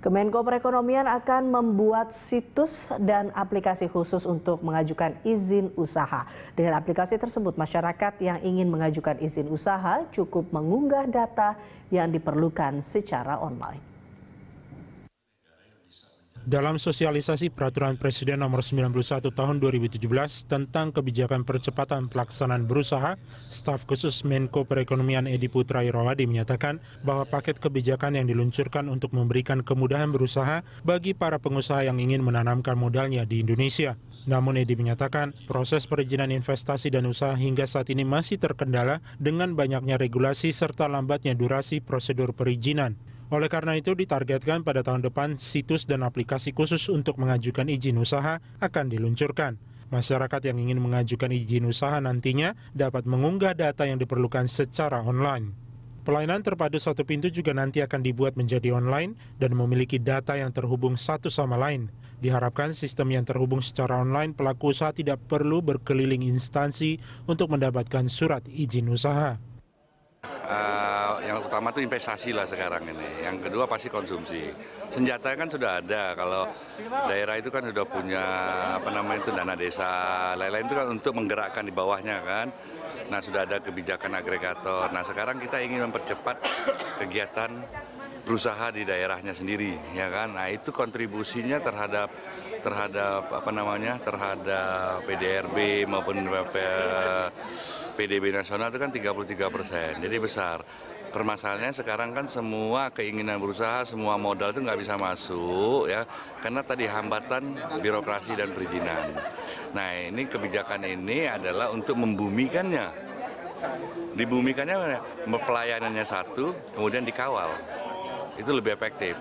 Kemenko Perekonomian akan membuat situs dan aplikasi khusus untuk mengajukan izin usaha. Dengan aplikasi tersebut, masyarakat yang ingin mengajukan izin usaha cukup mengunggah data yang diperlukan secara online. Dalam sosialisasi Peraturan Presiden Nomor 91 Tahun 2017 tentang kebijakan percepatan pelaksanaan berusaha, staf khusus Menko Perekonomian Edi Putra Irawadi menyatakan bahwa paket kebijakan yang diluncurkan untuk memberikan kemudahan berusaha bagi para pengusaha yang ingin menanamkan modalnya di Indonesia. Namun Edi menyatakan proses perizinan investasi dan usaha hingga saat ini masih terkendala dengan banyaknya regulasi serta lambatnya durasi prosedur perizinan. Oleh karena itu ditargetkan pada tahun depan situs dan aplikasi khusus untuk mengajukan izin usaha akan diluncurkan. Masyarakat yang ingin mengajukan izin usaha nantinya dapat mengunggah data yang diperlukan secara online. Pelayanan terpadu satu pintu juga nanti akan dibuat menjadi online dan memiliki data yang terhubung satu sama lain. Diharapkan sistem yang terhubung secara online pelaku usaha tidak perlu berkeliling instansi untuk mendapatkan surat izin usaha. Uh yang utama itu investasi lah sekarang ini. Yang kedua pasti konsumsi. Senjata kan sudah ada. Kalau daerah itu kan sudah punya apa namanya itu dana desa, lain-lain itu kan untuk menggerakkan di bawahnya kan. Nah sudah ada kebijakan agregator. Nah sekarang kita ingin mempercepat kegiatan berusaha di daerahnya sendiri, ya kan? Nah itu kontribusinya terhadap terhadap apa namanya terhadap PDRB maupun PDB nasional itu kan 33 persen, jadi besar permasalahannya sekarang kan semua keinginan berusaha, semua modal itu nggak bisa masuk ya, karena tadi hambatan birokrasi dan perizinan. Nah ini kebijakan ini adalah untuk membumikannya. Dibumikannya ya? pelayanannya satu, kemudian dikawal. Itu lebih efektif.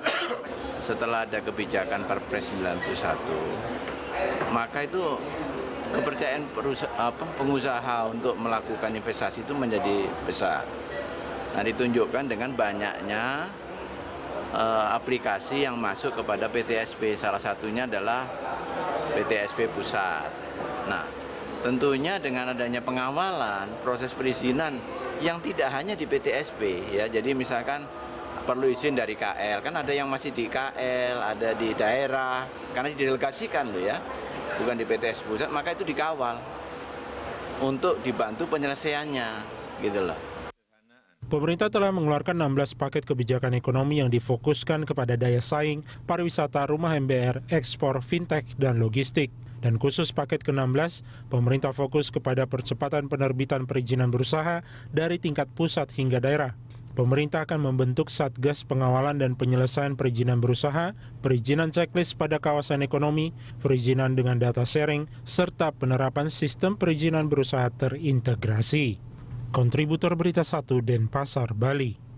Setelah ada kebijakan Perpres 91, maka itu kepercayaan apa, pengusaha untuk melakukan investasi itu menjadi besar. Nah, ditunjukkan dengan banyaknya uh, aplikasi yang masuk kepada PTSP. Salah satunya adalah PTSP pusat. Nah, tentunya dengan adanya pengawalan proses perizinan yang tidak hanya di PTSP ya. Jadi misalkan perlu izin dari KL, kan ada yang masih di KL, ada di daerah karena didelegasikan loh ya. Bukan di PTSP pusat, maka itu dikawal untuk dibantu penyelesaiannya gitu loh. Pemerintah telah mengeluarkan 16 paket kebijakan ekonomi yang difokuskan kepada daya saing, pariwisata, rumah MBR, ekspor, fintech, dan logistik. Dan khusus paket ke-16, pemerintah fokus kepada percepatan penerbitan perizinan berusaha dari tingkat pusat hingga daerah. Pemerintah akan membentuk Satgas Pengawalan dan Penyelesaian Perizinan Berusaha, perizinan checklist pada kawasan ekonomi, perizinan dengan data sharing, serta penerapan sistem perizinan berusaha terintegrasi. Kontributor Berita 1 Denpasar, Bali.